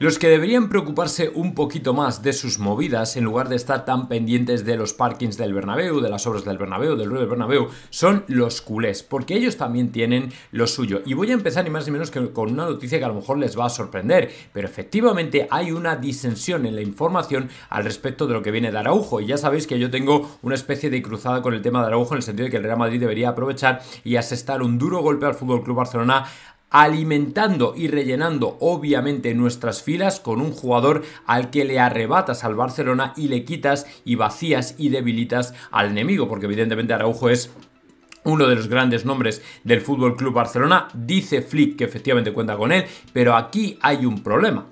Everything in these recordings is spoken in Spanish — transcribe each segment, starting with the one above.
Los que deberían preocuparse un poquito más de sus movidas en lugar de estar tan pendientes de los parkings del Bernabéu, de las obras del Bernabéu, del ruido del Bernabéu, son los culés, porque ellos también tienen lo suyo. Y voy a empezar ni más ni menos que con una noticia que a lo mejor les va a sorprender, pero efectivamente hay una disensión en la información al respecto de lo que viene de Araujo. Y ya sabéis que yo tengo una especie de cruzada con el tema de Araujo en el sentido de que el Real Madrid debería aprovechar y asestar un duro golpe al Fútbol Club Barcelona alimentando y rellenando obviamente nuestras filas con un jugador al que le arrebatas al Barcelona y le quitas y vacías y debilitas al enemigo, porque evidentemente Araujo es uno de los grandes nombres del Fútbol Club Barcelona, dice Flick que efectivamente cuenta con él, pero aquí hay un problema.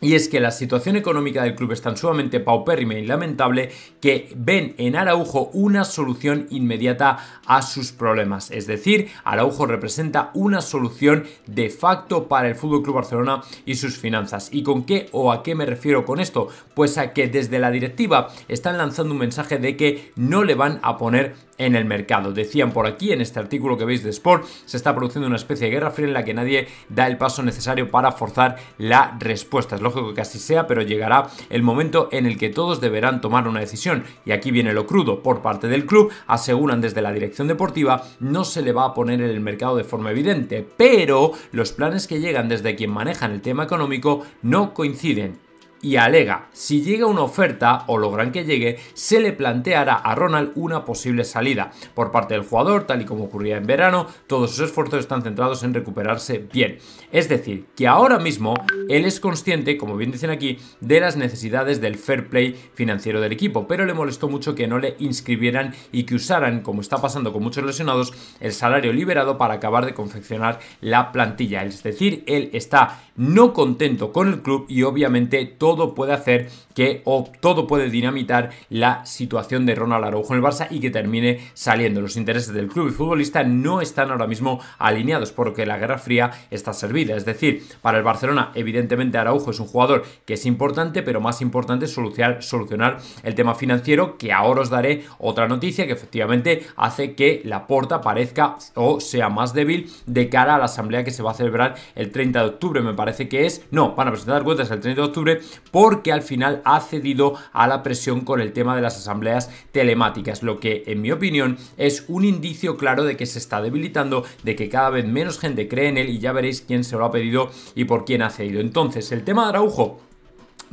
Y es que la situación económica del club es tan sumamente paupérrima y e lamentable que ven en Araujo una solución inmediata a sus problemas. Es decir, Araujo representa una solución de facto para el FC Barcelona y sus finanzas. ¿Y con qué o a qué me refiero con esto? Pues a que desde la directiva están lanzando un mensaje de que no le van a poner en el mercado. Decían por aquí, en este artículo que veis de Sport, se está produciendo una especie de guerra fría en la que nadie da el paso necesario para forzar la respuesta que casi sea, pero llegará el momento en el que todos deberán tomar una decisión. Y aquí viene lo crudo. Por parte del club, aseguran desde la dirección deportiva, no se le va a poner en el mercado de forma evidente, pero los planes que llegan desde quien manejan el tema económico no coinciden y alega, si llega una oferta o logran que llegue, se le planteará a Ronald una posible salida. Por parte del jugador, tal y como ocurría en verano, todos sus esfuerzos están centrados en recuperarse bien. Es decir, que ahora mismo él es consciente, como bien dicen aquí, de las necesidades del fair play financiero del equipo, pero le molestó mucho que no le inscribieran y que usaran, como está pasando con muchos lesionados, el salario liberado para acabar de confeccionar la plantilla. Es decir, él está no contento con el club y obviamente todo todo puede hacer que o todo puede dinamitar la situación de Ronald Araujo en el Barça y que termine saliendo. Los intereses del club y futbolista no están ahora mismo alineados porque la Guerra Fría está servida. Es decir, para el Barcelona evidentemente Araujo es un jugador que es importante, pero más importante es solucionar, el tema financiero que ahora os daré otra noticia que efectivamente hace que la porta parezca o sea más débil de cara a la asamblea que se va a celebrar el 30 de octubre, me parece que es. No, van a presentar cuentas el 30 de octubre porque al final ha cedido a la presión con el tema de las asambleas telemáticas, lo que en mi opinión es un indicio claro de que se está debilitando, de que cada vez menos gente cree en él y ya veréis quién se lo ha pedido y por quién ha cedido. Entonces, el tema de Araujo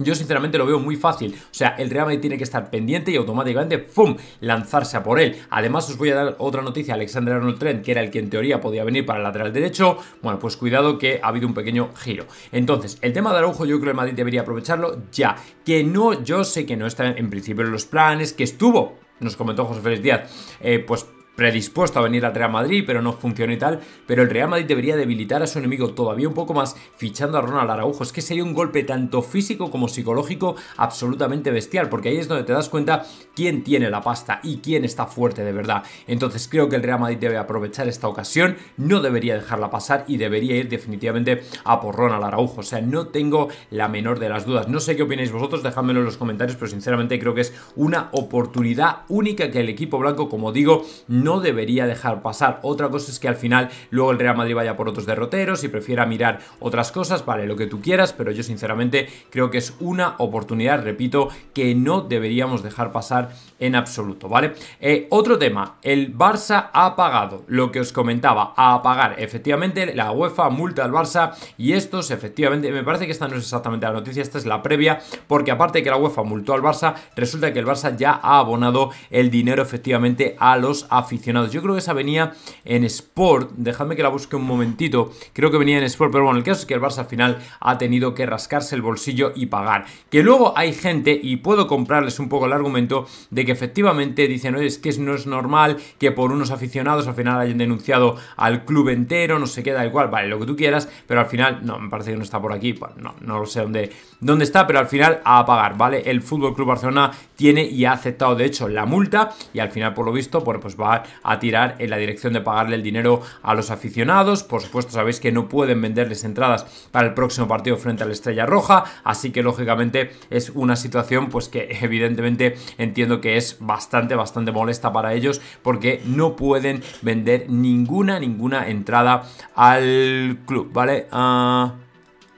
yo sinceramente lo veo muy fácil. O sea, el Real Madrid tiene que estar pendiente y automáticamente, fum lanzarse a por él. Además, os voy a dar otra noticia. Alexander Arnold Trent, que era el que en teoría podía venir para el lateral derecho, bueno, pues cuidado que ha habido un pequeño giro. Entonces, el tema de Araujo yo creo que el Madrid debería aprovecharlo ya. Que no, yo sé que no están en principio en los planes, que estuvo nos comentó José Félix Díaz, eh, pues predispuesto a venir al Real Madrid, pero no funcionó y tal. Pero el Real Madrid debería debilitar a su enemigo todavía un poco más fichando a Ronald Araujo. Es que sería un golpe tanto físico como psicológico absolutamente bestial, porque ahí es donde te das cuenta quién tiene la pasta y quién está fuerte de verdad. Entonces creo que el Real Madrid debe aprovechar esta ocasión, no debería dejarla pasar y debería ir definitivamente a por Ronald Araujo. O sea, no tengo la menor de las dudas. No sé qué opináis vosotros, dejádmelo en los comentarios, pero sinceramente creo que es una oportunidad única que el equipo blanco, como digo, no no debería dejar pasar. Otra cosa es que al final luego el Real Madrid vaya por otros derroteros y prefiera mirar otras cosas, vale, lo que tú quieras, pero yo sinceramente creo que es una oportunidad, repito, que no deberíamos dejar pasar en absoluto, ¿vale? Eh, otro tema, el Barça ha pagado, lo que os comentaba, a pagar efectivamente la UEFA multa al Barça y estos efectivamente, me parece que esta no es exactamente la noticia, esta es la previa, porque aparte que la UEFA multó al Barça, resulta que el Barça ya ha abonado el dinero efectivamente a los aficionados aficionados. Yo creo que esa venía en Sport, dejadme que la busque un momentito, creo que venía en Sport, pero bueno, el caso es que el Barça al final ha tenido que rascarse el bolsillo y pagar. Que luego hay gente, y puedo comprarles un poco el argumento, de que efectivamente dicen, oye, es que no es normal que por unos aficionados al final hayan denunciado al club entero, no sé qué queda igual, vale, lo que tú quieras, pero al final, no, me parece que no está por aquí, pues no, no lo sé dónde, dónde está, pero al final a pagar, ¿vale? El Fútbol Club Barcelona tiene y ha aceptado, de hecho, la multa y al final, por lo visto, pues, pues va a tirar en la dirección de pagarle el dinero a los aficionados. Por supuesto, sabéis que no pueden venderles entradas para el próximo partido frente a la Estrella Roja, así que lógicamente es una situación pues que evidentemente entiendo que es bastante, bastante molesta para ellos porque no pueden vender ninguna, ninguna entrada al club, ¿vale? Ah,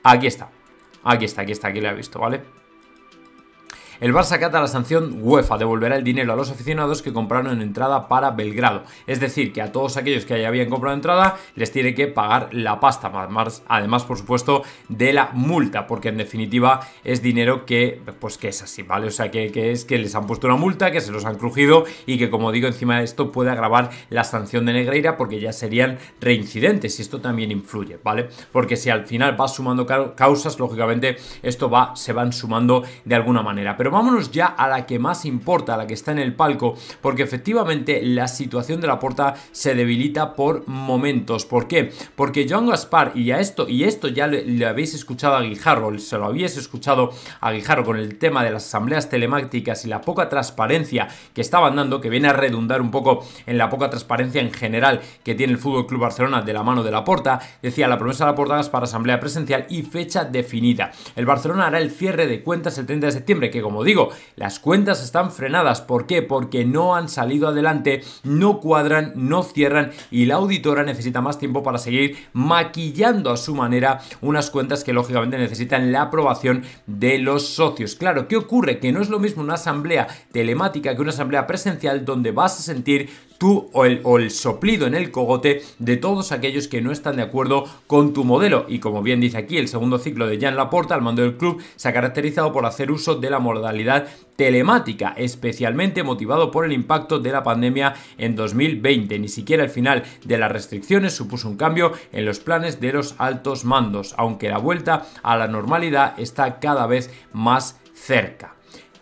aquí está. Aquí está, aquí está, aquí lo he visto, ¿vale? El Barça cata la sanción UEFA, devolverá el dinero a los aficionados que compraron entrada para Belgrado. Es decir, que a todos aquellos que ya habían comprado entrada les tiene que pagar la pasta, más, además por supuesto de la multa, porque en definitiva es dinero que pues que es así, ¿vale? O sea, que, que es que les han puesto una multa, que se los han crujido y que como digo encima de esto puede agravar la sanción de Negreira porque ya serían reincidentes y esto también influye, ¿vale? Porque si al final vas sumando causas, lógicamente esto va, se van sumando de alguna manera. Pero vámonos ya a la que más importa, a la que está en el palco, porque efectivamente la situación de la porta se debilita por momentos. ¿Por qué? Porque Joan Gaspar, y a esto, y esto ya le, habéis escuchado a Guijarro, se lo habéis escuchado a Guijarro con el tema de las asambleas telemáticas y la poca transparencia que estaban dando, que viene a redundar un poco en la poca transparencia en general que tiene el Fútbol Club Barcelona de la mano de la porta, decía la promesa de la porta para asamblea presencial y fecha definida. El Barcelona hará el cierre de cuentas el 30 de septiembre, que como como digo, las cuentas están frenadas. ¿Por qué? Porque no han salido adelante, no cuadran, no cierran y la auditora necesita más tiempo para seguir maquillando a su manera unas cuentas que lógicamente necesitan la aprobación de los socios. Claro, ¿qué ocurre? Que no es lo mismo una asamblea telemática que una asamblea presencial donde vas a sentir o el, o el soplido en el cogote de todos aquellos que no están de acuerdo con tu modelo. Y como bien dice aquí, el segundo ciclo de Jan Laporta al mando del club se ha caracterizado por hacer uso de la modalidad telemática, especialmente motivado por el impacto de la pandemia en 2020. Ni siquiera el final de las restricciones supuso un cambio en los planes de los altos mandos, aunque la vuelta a la normalidad está cada vez más cerca.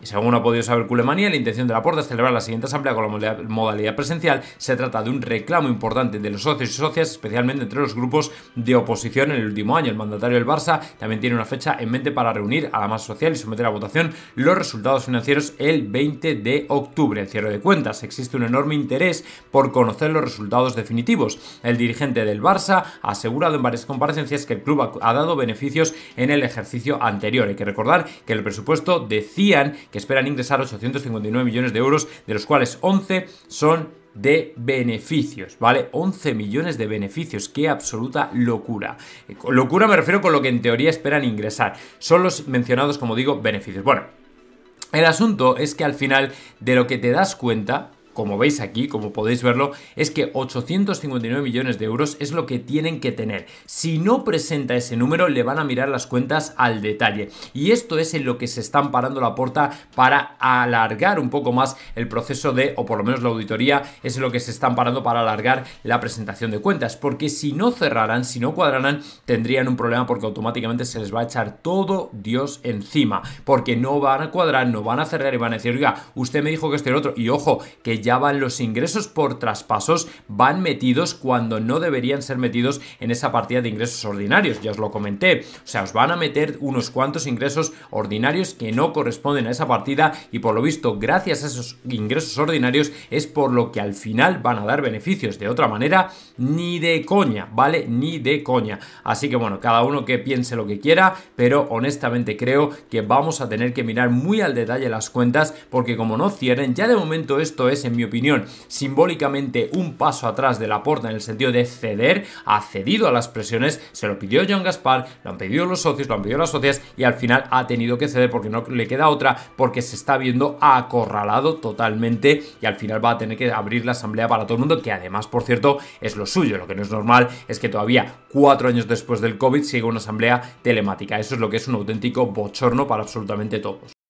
Y según ha podido saber Culemanía, la intención de la puerta es celebrar la siguiente asamblea con la modalidad presencial. Se trata de un reclamo importante de los socios y socias, especialmente entre los grupos de oposición en el último año. El mandatario del Barça también tiene una fecha en mente para reunir a la masa social y someter a votación los resultados financieros el 20 de octubre. En cierre de cuentas. Existe un enorme interés por conocer los resultados definitivos. El dirigente del Barça ha asegurado en varias comparecencias que el club ha dado beneficios en el ejercicio anterior. Hay que recordar que el presupuesto decían que esperan ingresar 859 millones de euros, de los cuales 11 son de beneficios, ¿vale? 11 millones de beneficios, qué absoluta locura. Eh, locura me refiero con lo que en teoría esperan ingresar. Son los mencionados, como digo, beneficios. Bueno, el asunto es que al final de lo que te das cuenta como veis aquí, como podéis verlo, es que 859 millones de euros es lo que tienen que tener. Si no presenta ese número, le van a mirar las cuentas al detalle. Y esto es en lo que se están parando la puerta para alargar un poco más el proceso de, o por lo menos la auditoría, es en lo que se están parando para alargar la presentación de cuentas. Porque si no cerraran, si no cuadraran, tendrían un problema porque automáticamente se les va a echar todo Dios encima. Porque no van a cuadrar, no van a cerrar y van a decir, oiga, usted me dijo que este era otro. Y ojo, que ya van los ingresos por traspasos, van metidos cuando no deberían ser metidos en esa partida de ingresos ordinarios, ya os lo comenté. O sea, os van a meter unos cuantos ingresos ordinarios que no corresponden a esa partida y por lo visto, gracias a esos ingresos ordinarios es por lo que al final van a dar beneficios. De otra manera, ni de coña, ¿vale? Ni de coña. Así que bueno, cada uno que piense lo que quiera, pero honestamente creo que vamos a tener que mirar muy al detalle las cuentas porque como no cierren, ya de momento esto es en en mi opinión, simbólicamente un paso atrás de la puerta en el sentido de ceder, ha cedido a las presiones, se lo pidió John Gaspar, lo han pedido los socios, lo han pedido las socias y al final ha tenido que ceder porque no le queda otra, porque se está viendo acorralado totalmente y al final va a tener que abrir la asamblea para todo el mundo, que además, por cierto, es lo suyo. Lo que no es normal es que todavía cuatro años después del COVID siga una asamblea telemática. Eso es lo que es un auténtico bochorno para absolutamente todos.